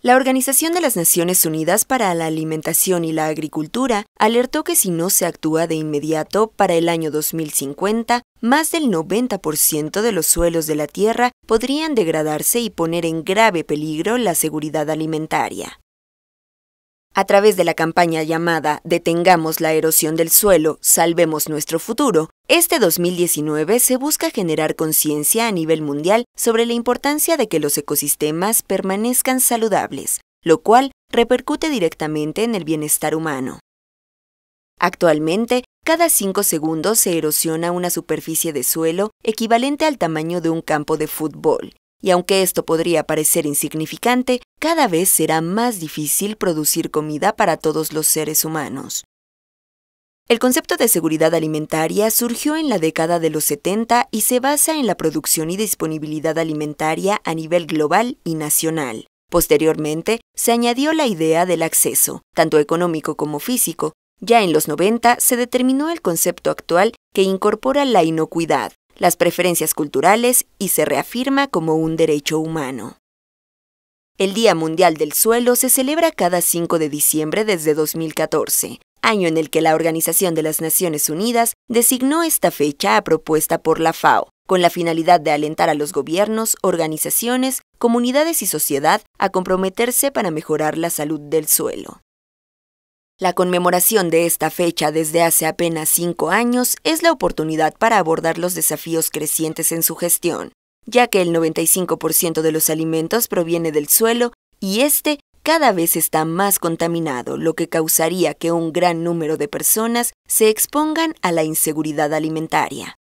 La Organización de las Naciones Unidas para la Alimentación y la Agricultura alertó que si no se actúa de inmediato para el año 2050, más del 90% de los suelos de la Tierra podrían degradarse y poner en grave peligro la seguridad alimentaria. A través de la campaña llamada Detengamos la erosión del suelo, salvemos nuestro futuro, este 2019 se busca generar conciencia a nivel mundial sobre la importancia de que los ecosistemas permanezcan saludables, lo cual repercute directamente en el bienestar humano. Actualmente, cada 5 segundos se erosiona una superficie de suelo equivalente al tamaño de un campo de fútbol, y aunque esto podría parecer insignificante, cada vez será más difícil producir comida para todos los seres humanos. El concepto de seguridad alimentaria surgió en la década de los 70 y se basa en la producción y disponibilidad alimentaria a nivel global y nacional. Posteriormente, se añadió la idea del acceso, tanto económico como físico. Ya en los 90 se determinó el concepto actual que incorpora la inocuidad, las preferencias culturales y se reafirma como un derecho humano. El Día Mundial del Suelo se celebra cada 5 de diciembre desde 2014, año en el que la Organización de las Naciones Unidas designó esta fecha a propuesta por la FAO, con la finalidad de alentar a los gobiernos, organizaciones, comunidades y sociedad a comprometerse para mejorar la salud del suelo. La conmemoración de esta fecha desde hace apenas cinco años es la oportunidad para abordar los desafíos crecientes en su gestión, ya que el 95% de los alimentos proviene del suelo y este cada vez está más contaminado, lo que causaría que un gran número de personas se expongan a la inseguridad alimentaria.